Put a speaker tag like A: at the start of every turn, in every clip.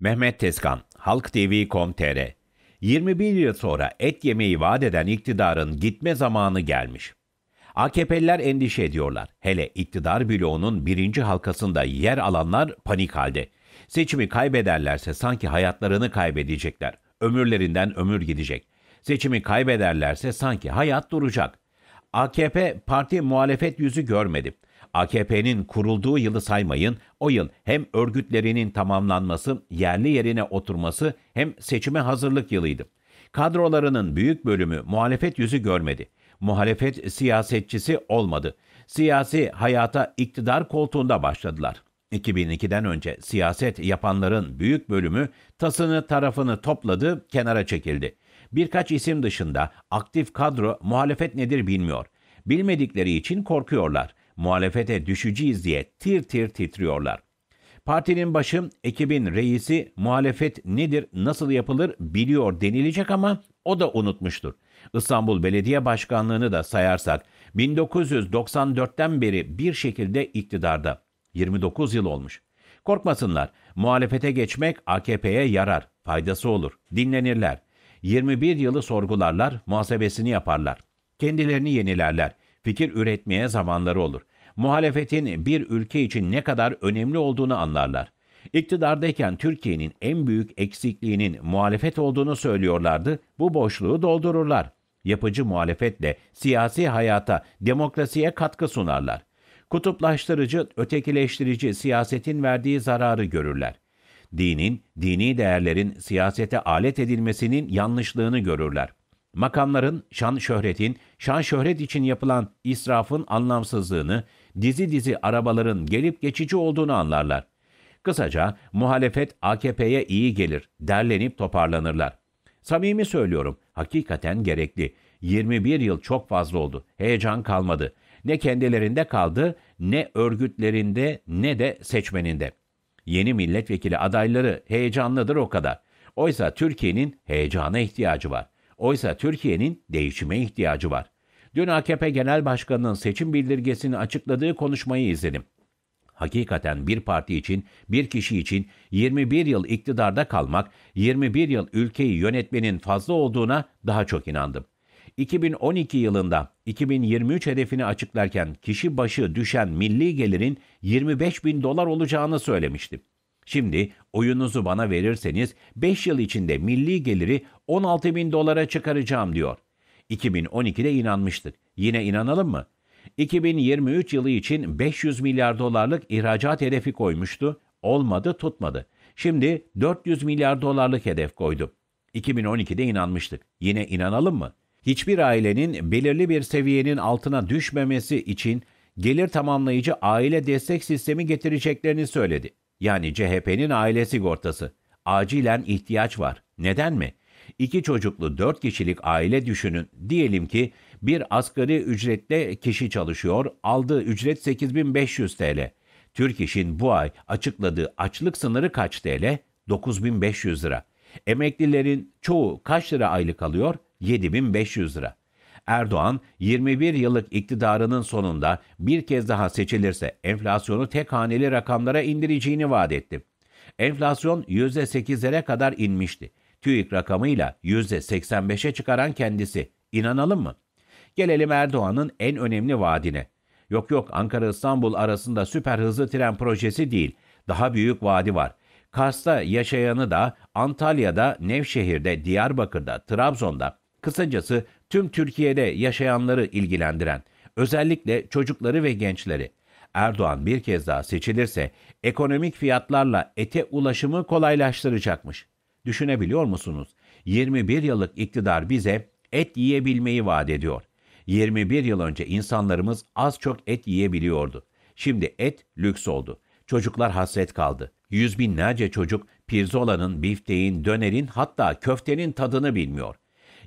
A: Mehmet Tezkan, HalkTV.com.tr 21 yıl sonra et yemeği vaat eden iktidarın gitme zamanı gelmiş. AKP'liler endişe ediyorlar. Hele iktidar bloğunun birinci halkasında yer alanlar panik halde. Seçimi kaybederlerse sanki hayatlarını kaybedecekler. Ömürlerinden ömür gidecek. Seçimi kaybederlerse sanki hayat duracak. AKP parti muhalefet yüzü görmedi. AKP'nin kurulduğu yılı saymayın, o yıl hem örgütlerinin tamamlanması, yerli yerine oturması hem seçime hazırlık yılıydı. Kadrolarının büyük bölümü muhalefet yüzü görmedi. Muhalefet siyasetçisi olmadı. Siyasi hayata iktidar koltuğunda başladılar. 2002'den önce siyaset yapanların büyük bölümü tasını tarafını topladı, kenara çekildi. Birkaç isim dışında aktif kadro muhalefet nedir bilmiyor. Bilmedikleri için korkuyorlar muhalefete düşeceğiz diye tir tir titriyorlar. Partinin başı, ekibin reisi muhalefet nedir, nasıl yapılır biliyor denilecek ama o da unutmuştur. İstanbul Belediye Başkanlığı'nı da sayarsak 1994'ten beri bir şekilde iktidarda. 29 yıl olmuş. Korkmasınlar. Muhalefete geçmek AKP'ye yarar, faydası olur. Dinlenirler. 21 yılı sorgularlar, muhasebesini yaparlar. Kendilerini yenilerler fikir üretmeye zamanları olur. Muhalefetin bir ülke için ne kadar önemli olduğunu anlarlar. İktidardayken Türkiye'nin en büyük eksikliğinin muhalefet olduğunu söylüyorlardı. Bu boşluğu doldururlar. Yapıcı muhalefetle siyasi hayata, demokrasiye katkı sunarlar. Kutuplaştırıcı, ötekileştirici siyasetin verdiği zararı görürler. Dinin, dini değerlerin siyasete alet edilmesinin yanlışlığını görürler. Makamların, şan şöhretin, şan şöhret için yapılan israfın anlamsızlığını, dizi dizi arabaların gelip geçici olduğunu anlarlar. Kısaca muhalefet AKP'ye iyi gelir, derlenip toparlanırlar. Samimi söylüyorum, hakikaten gerekli. 21 yıl çok fazla oldu, heyecan kalmadı. Ne kendilerinde kaldı, ne örgütlerinde, ne de seçmeninde. Yeni milletvekili adayları heyecanlıdır o kadar. Oysa Türkiye'nin heyecana ihtiyacı var. Oysa Türkiye'nin değişime ihtiyacı var. Dün AKP Genel Başkanı'nın seçim bildirgesini açıkladığı konuşmayı izledim. Hakikaten bir parti için, bir kişi için 21 yıl iktidarda kalmak, 21 yıl ülkeyi yönetmenin fazla olduğuna daha çok inandım. 2012 yılında 2023 hedefini açıklarken kişi başı düşen milli gelirin 25 bin dolar olacağını söylemiştim. Şimdi oyunuzu bana verirseniz 5 yıl içinde milli geliri 16 bin dolara çıkaracağım diyor. 2012'de inanmıştık. Yine inanalım mı? 2023 yılı için 500 milyar dolarlık ihracat hedefi koymuştu. Olmadı tutmadı. Şimdi 400 milyar dolarlık hedef koydu. 2012'de inanmıştık. Yine inanalım mı? Hiçbir ailenin belirli bir seviyenin altına düşmemesi için gelir tamamlayıcı aile destek sistemi getireceklerini söyledi. Yani CHP'nin aile sigortası. Acilen ihtiyaç var. Neden mi? İki çocuklu dört kişilik aile düşünün. Diyelim ki bir asgari ücretle kişi çalışıyor, aldığı ücret 8500 TL. Türk İş'in bu ay açıkladığı açlık sınırı kaç TL? 9500 lira. Emeklilerin çoğu kaç lira aylık alıyor? 7500 lira. Erdoğan 21 yıllık iktidarının sonunda bir kez daha seçilirse enflasyonu tek haneli rakamlara indireceğini vaat etti. Enflasyon %8'lere kadar inmişti. TÜİK rakamıyla %85'e çıkaran kendisi. İnanalım mı? Gelelim Erdoğan'ın en önemli vaadine. Yok yok Ankara-İstanbul arasında süper hızlı tren projesi değil, daha büyük vaadi var. Kars'ta yaşayanı da, Antalya'da, Nevşehir'de, Diyarbakır'da, Trabzon'da, kısacası tüm Türkiye'de yaşayanları ilgilendiren, özellikle çocukları ve gençleri. Erdoğan bir kez daha seçilirse ekonomik fiyatlarla ete ulaşımı kolaylaştıracakmış. Düşünebiliyor musunuz? 21 yıllık iktidar bize et yiyebilmeyi vaat ediyor. 21 yıl önce insanlarımız az çok et yiyebiliyordu. Şimdi et lüks oldu. Çocuklar hasret kaldı. Yüz binlerce çocuk pirzolanın, bifteğin, dönerin hatta köftenin tadını bilmiyor.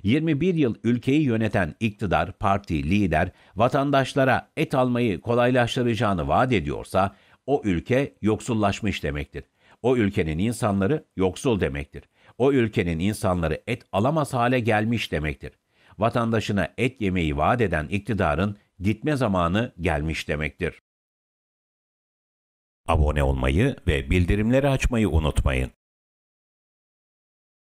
A: 21 yıl ülkeyi yöneten iktidar, parti, lider vatandaşlara et almayı kolaylaştıracağını vaat ediyorsa o ülke yoksullaşmış demektir. O ülkenin insanları yoksul demektir. O ülkenin insanları et alamaz hale gelmiş demektir. Vatandaşına et yemeyi vaat eden iktidarın gitme zamanı gelmiş demektir. Abone olmayı ve bildirimleri açmayı unutmayın.